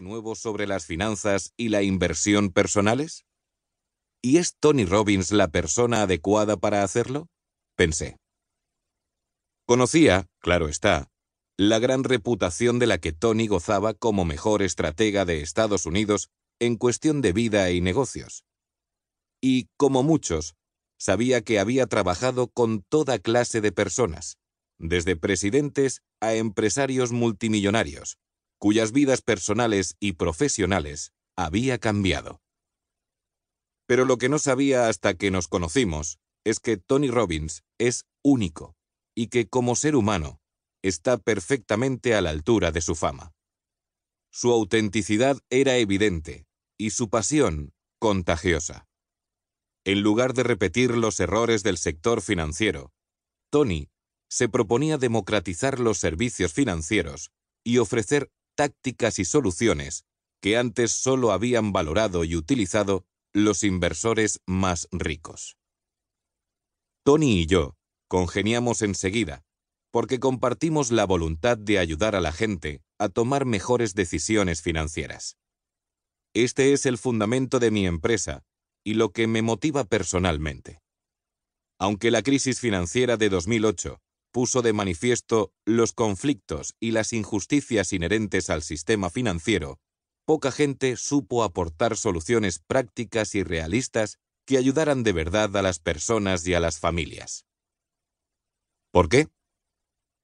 nuevo sobre las finanzas y la inversión personales? ¿Y es Tony Robbins la persona adecuada para hacerlo? Pensé. Conocía, claro está, la gran reputación de la que Tony gozaba como mejor estratega de Estados Unidos en cuestión de vida y negocios. Y, como muchos, sabía que había trabajado con toda clase de personas, desde presidentes a empresarios multimillonarios, cuyas vidas personales y profesionales había cambiado. Pero lo que no sabía hasta que nos conocimos es que Tony Robbins es único y que como ser humano está perfectamente a la altura de su fama. Su autenticidad era evidente y su pasión contagiosa. En lugar de repetir los errores del sector financiero, Tony se proponía democratizar los servicios financieros y ofrecer tácticas y soluciones que antes solo habían valorado y utilizado los inversores más ricos. Tony y yo congeniamos enseguida, porque compartimos la voluntad de ayudar a la gente a tomar mejores decisiones financieras. Este es el fundamento de mi empresa y lo que me motiva personalmente. Aunque la crisis financiera de 2008 puso de manifiesto los conflictos y las injusticias inherentes al sistema financiero, poca gente supo aportar soluciones prácticas y realistas que ayudaran de verdad a las personas y a las familias. ¿Por qué?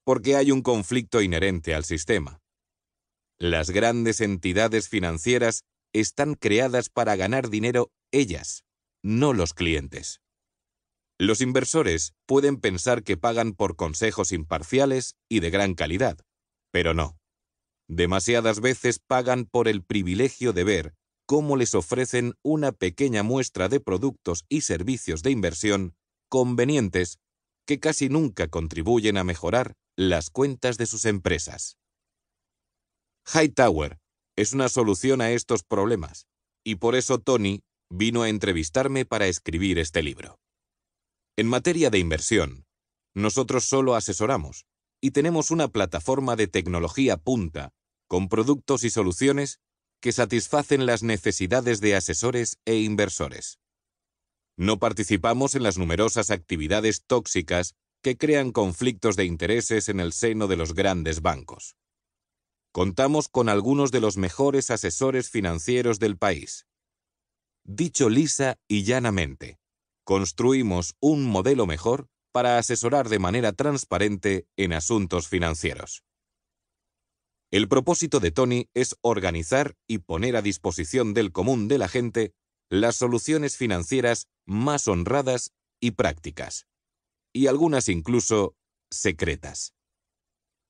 Porque hay un conflicto inherente al sistema. Las grandes entidades financieras están creadas para ganar dinero ellas, no los clientes. Los inversores pueden pensar que pagan por consejos imparciales y de gran calidad, pero no. Demasiadas veces pagan por el privilegio de ver cómo les ofrecen una pequeña muestra de productos y servicios de inversión convenientes que casi nunca contribuyen a mejorar las cuentas de sus empresas. Hightower es una solución a estos problemas, y por eso Tony vino a entrevistarme para escribir este libro. En materia de inversión, nosotros solo asesoramos y tenemos una plataforma de tecnología punta con productos y soluciones que satisfacen las necesidades de asesores e inversores. No participamos en las numerosas actividades tóxicas que crean conflictos de intereses en el seno de los grandes bancos. Contamos con algunos de los mejores asesores financieros del país. Dicho lisa y llanamente, construimos un modelo mejor para asesorar de manera transparente en asuntos financieros. El propósito de Tony es organizar y poner a disposición del común de la gente las soluciones financieras más honradas y prácticas, y algunas incluso secretas.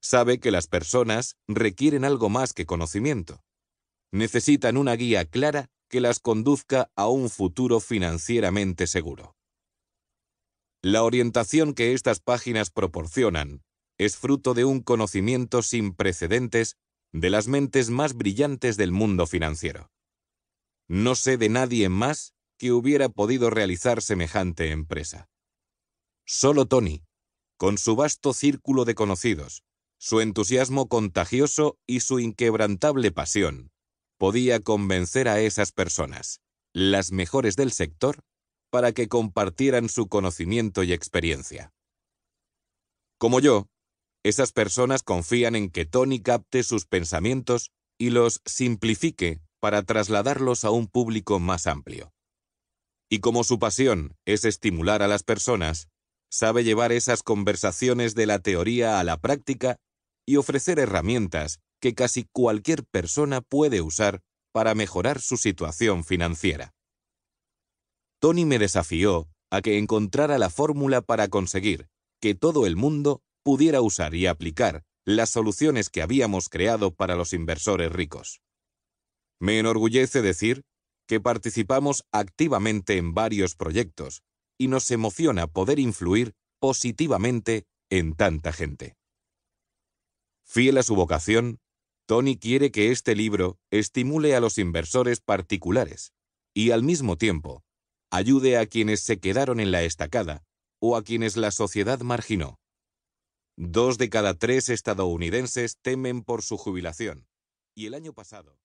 Sabe que las personas requieren algo más que conocimiento. Necesitan una guía clara que las conduzca a un futuro financieramente seguro. La orientación que estas páginas proporcionan es fruto de un conocimiento sin precedentes de las mentes más brillantes del mundo financiero. No sé de nadie más que hubiera podido realizar semejante empresa. Solo Tony, con su vasto círculo de conocidos, su entusiasmo contagioso y su inquebrantable pasión, podía convencer a esas personas, las mejores del sector, para que compartieran su conocimiento y experiencia. Como yo, esas personas confían en que Tony capte sus pensamientos y los simplifique para trasladarlos a un público más amplio. Y como su pasión es estimular a las personas, sabe llevar esas conversaciones de la teoría a la práctica y ofrecer herramientas que casi cualquier persona puede usar para mejorar su situación financiera. Tony me desafió a que encontrara la fórmula para conseguir que todo el mundo pudiera usar y aplicar las soluciones que habíamos creado para los inversores ricos. Me enorgullece decir que participamos activamente en varios proyectos y nos emociona poder influir positivamente en tanta gente. Fiel a su vocación, Tony quiere que este libro estimule a los inversores particulares y al mismo tiempo ayude a quienes se quedaron en la estacada o a quienes la sociedad marginó. Dos de cada tres estadounidenses temen por su jubilación, y el año pasado